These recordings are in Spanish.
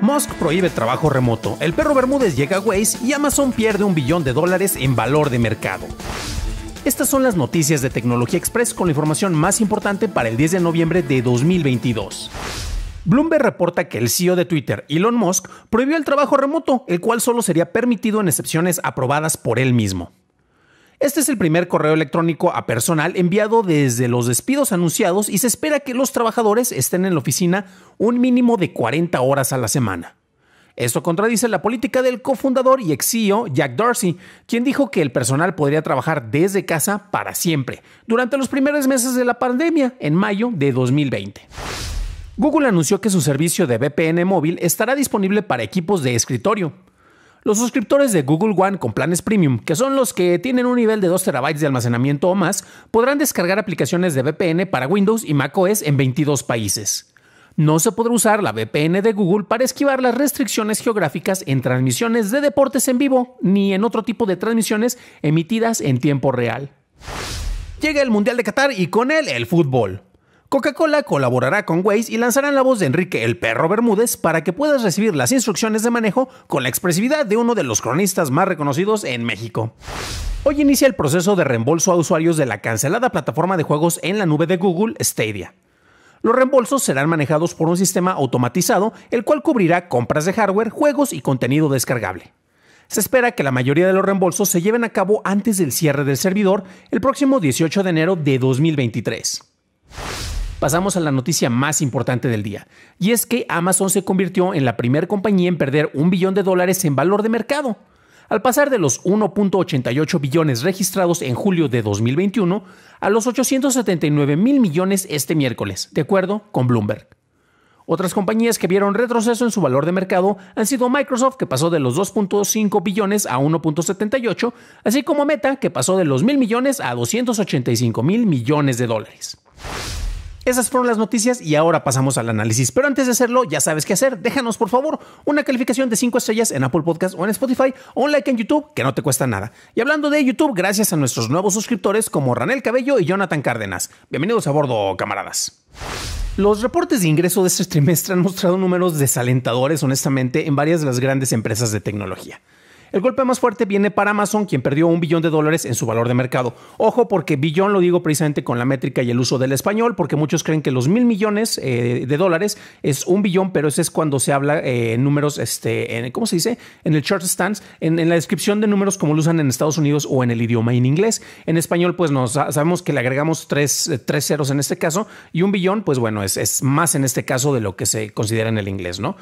Musk prohíbe trabajo remoto, el perro Bermúdez llega a Waze y Amazon pierde un billón de dólares en valor de mercado. Estas son las noticias de Tecnología Express con la información más importante para el 10 de noviembre de 2022. Bloomberg reporta que el CEO de Twitter, Elon Musk, prohibió el trabajo remoto, el cual solo sería permitido en excepciones aprobadas por él mismo. Este es el primer correo electrónico a personal enviado desde los despidos anunciados y se espera que los trabajadores estén en la oficina un mínimo de 40 horas a la semana. Esto contradice la política del cofundador y ex CEO Jack Darcy, quien dijo que el personal podría trabajar desde casa para siempre durante los primeros meses de la pandemia en mayo de 2020. Google anunció que su servicio de VPN móvil estará disponible para equipos de escritorio. Los suscriptores de Google One con planes premium, que son los que tienen un nivel de 2 terabytes de almacenamiento o más, podrán descargar aplicaciones de VPN para Windows y macOS en 22 países. No se podrá usar la VPN de Google para esquivar las restricciones geográficas en transmisiones de deportes en vivo ni en otro tipo de transmisiones emitidas en tiempo real. Llega el Mundial de Qatar y con él el fútbol. Coca-Cola colaborará con Waze y lanzarán la voz de Enrique el Perro Bermúdez para que puedas recibir las instrucciones de manejo con la expresividad de uno de los cronistas más reconocidos en México. Hoy inicia el proceso de reembolso a usuarios de la cancelada plataforma de juegos en la nube de Google, Stadia. Los reembolsos serán manejados por un sistema automatizado, el cual cubrirá compras de hardware, juegos y contenido descargable. Se espera que la mayoría de los reembolsos se lleven a cabo antes del cierre del servidor el próximo 18 de enero de 2023 pasamos a la noticia más importante del día, y es que Amazon se convirtió en la primera compañía en perder un billón de dólares en valor de mercado. Al pasar de los 1.88 billones registrados en julio de 2021 a los 879 mil millones este miércoles, de acuerdo con Bloomberg. Otras compañías que vieron retroceso en su valor de mercado han sido Microsoft, que pasó de los 2.5 billones a 1.78, así como Meta, que pasó de los 1.000 millones a 285 mil millones de dólares. Esas fueron las noticias y ahora pasamos al análisis. Pero antes de hacerlo, ya sabes qué hacer. Déjanos, por favor, una calificación de 5 estrellas en Apple Podcast o en Spotify o un like en YouTube, que no te cuesta nada. Y hablando de YouTube, gracias a nuestros nuevos suscriptores como Ranel Cabello y Jonathan Cárdenas. Bienvenidos a bordo, camaradas. Los reportes de ingreso de este trimestre han mostrado números desalentadores, honestamente, en varias de las grandes empresas de tecnología. El golpe más fuerte viene para Amazon, quien perdió un billón de dólares en su valor de mercado. Ojo, porque billón lo digo precisamente con la métrica y el uso del español, porque muchos creen que los mil millones eh, de dólares es un billón, pero ese es cuando se habla eh, en números, este, en, ¿cómo se dice? En el chart stance, en, la descripción de números como lo usan en Estados Unidos o en el idioma en inglés. En español, pues nos sabemos que le agregamos eh, tres, ceros en este caso, y un billón, pues bueno, es, es más en este caso de lo que se considera en el inglés, ¿no?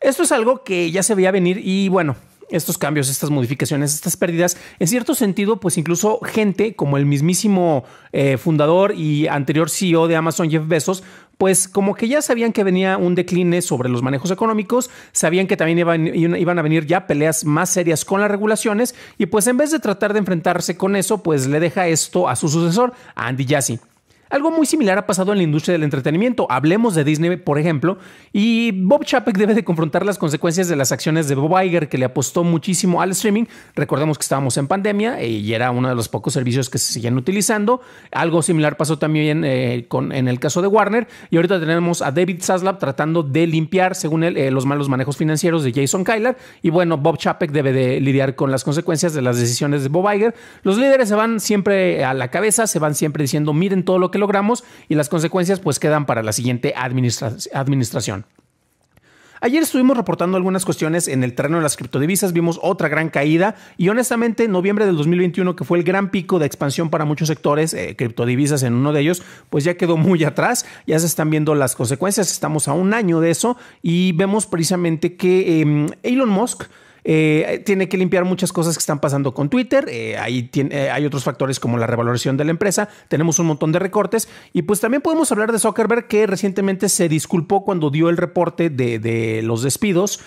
Esto es algo que ya se veía venir y bueno, estos cambios, estas modificaciones, estas pérdidas, en cierto sentido, pues incluso gente como el mismísimo eh, fundador y anterior CEO de Amazon, Jeff Bezos, pues como que ya sabían que venía un decline sobre los manejos económicos, sabían que también iban, iban, a venir ya peleas más serias con las regulaciones y pues en vez de tratar de enfrentarse con eso, pues le deja esto a su sucesor, Andy Jassy. Algo muy similar ha pasado en la industria del entretenimiento. Hablemos de Disney, por ejemplo, y Bob Chapek debe de confrontar las consecuencias de las acciones de Bob Iger, que le apostó muchísimo al streaming. Recordemos que estábamos en pandemia y era uno de los pocos servicios que se siguen utilizando. Algo similar pasó también eh, con, en el caso de Warner. Y ahorita tenemos a David Zaslav tratando de limpiar, según él, eh, los malos manejos financieros de Jason Kyler Y bueno, Bob Chapek debe de lidiar con las consecuencias de las decisiones de Bob Iger. Los líderes se van siempre a la cabeza, se van siempre diciendo, miren todo lo que logramos y las consecuencias pues quedan para la siguiente administración. Ayer estuvimos reportando algunas cuestiones en el terreno de las criptodivisas, vimos otra gran caída y honestamente noviembre del 2021, que fue el gran pico de expansión para muchos sectores, eh, criptodivisas en uno de ellos, pues ya quedó muy atrás, ya se están viendo las consecuencias, estamos a un año de eso y vemos precisamente que em, Elon Musk eh, tiene que limpiar muchas cosas que están pasando con Twitter. Eh, ahí tiene, eh, hay otros factores como la revaloración de la empresa. Tenemos un montón de recortes. Y pues también podemos hablar de Zuckerberg, que recientemente se disculpó cuando dio el reporte de, de los despidos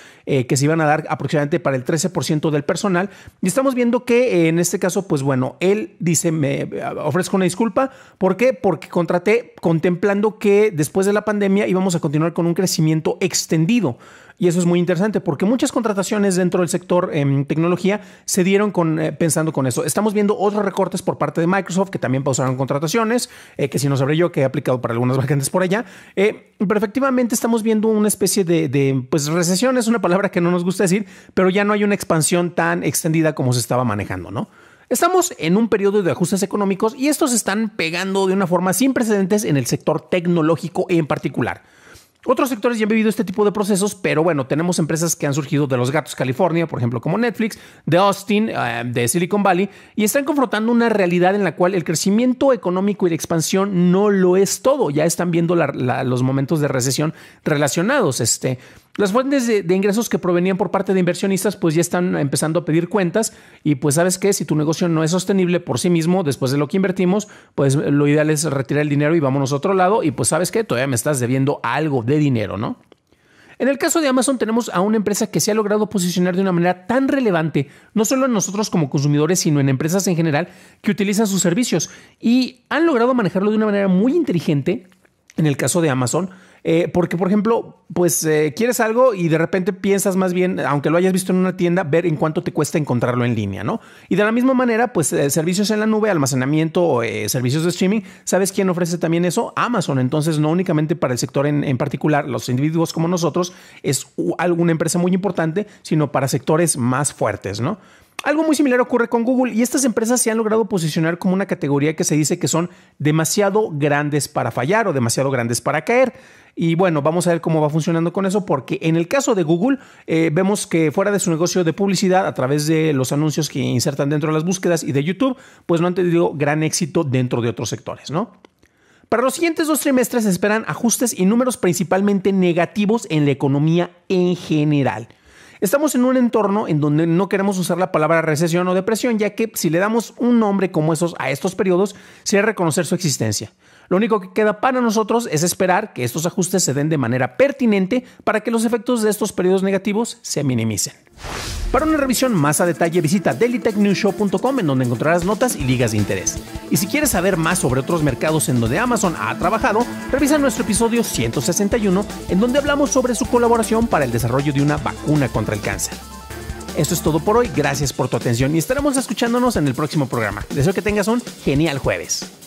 que se iban a dar aproximadamente para el 13% del personal. Y estamos viendo que en este caso, pues bueno, él dice, me ofrezco una disculpa. ¿Por qué? Porque contraté contemplando que después de la pandemia íbamos a continuar con un crecimiento extendido. Y eso es muy interesante porque muchas contrataciones dentro del sector en em, tecnología se dieron eh, pensando con eso. Estamos viendo otros recortes por parte de Microsoft que también pausaron contrataciones, eh, que si no sabré yo que he aplicado para algunas vacantes por allá. Eh, pero efectivamente estamos viendo una especie de, pues recesión es una palabra que no nos gusta decir, pero ya no hay una expansión tan extendida como se estaba manejando, ¿no? Estamos en un periodo de ajustes económicos y estos están pegando de una forma sin precedentes en el sector tecnológico en particular. Otros sectores ya han vivido este tipo de procesos, pero bueno, tenemos empresas que han surgido de los gatos California, por ejemplo, como Netflix, de Austin, eh, de Silicon Valley, y están confrontando una realidad en la cual el crecimiento económico y la expansión no lo es todo. Ya están viendo los momentos de recesión relacionados. Este, las fuentes de, ingresos que provenían por parte de inversionistas pues ya están empezando a pedir cuentas y pues sabes que si tu negocio no es sostenible por sí mismo después de lo que invertimos, pues lo ideal es retirar el dinero y vámonos a otro lado y pues sabes que todavía me estás debiendo algo de dinero, ¿no? En el caso de Amazon tenemos a una empresa que se ha logrado posicionar de una manera tan relevante, no solo en nosotros como consumidores, sino en empresas en general que utilizan sus servicios y han logrado manejarlo de una manera muy inteligente, en el caso de Amazon, eh, porque, por ejemplo, pues eh, quieres algo y de repente piensas más bien, aunque lo hayas visto en una tienda, ver en cuánto te cuesta encontrarlo en línea, ¿no? Y de la misma manera, pues eh, servicios en la nube, almacenamiento, servicios de streaming, ¿sabes quién ofrece también eso? Amazon. Entonces, no únicamente para el sector en, en particular, los individuos como nosotros, es alguna empresa muy importante, sino para sectores más fuertes, ¿no? Algo muy similar ocurre con Google y estas empresas se han logrado posicionar como una categoría que se dice que son demasiado grandes para fallar o demasiado grandes para caer. Y bueno, vamos a ver cómo va funcionando con eso, porque en el caso de Google, eh, vemos que fuera de su negocio de publicidad, a través de los anuncios que insertan dentro de las búsquedas y de YouTube, pues no han tenido gran éxito dentro de otros sectores, ¿no? Para los siguientes dos trimestres se esperan ajustes y números principalmente negativos en la economía en general. Estamos en un entorno en donde no queremos usar la palabra recesión o depresión, ya que si le damos un nombre como esos a estos periodos, sería reconocer su existencia. Lo único que queda para nosotros es esperar que estos ajustes se den de manera pertinente para que los efectos de estos periodos negativos se minimicen. Para una revisión más a detalle visita dailytechnewshow.com en donde encontrarás notas y ligas de interés. Y si quieres saber más sobre otros mercados en donde Amazon ha trabajado, revisa nuestro episodio 161 en donde hablamos sobre su colaboración para el desarrollo de una vacuna contra el cáncer. Eso es todo por hoy, gracias por tu atención y estaremos escuchándonos en el próximo programa. Deseo que tengas un genial jueves.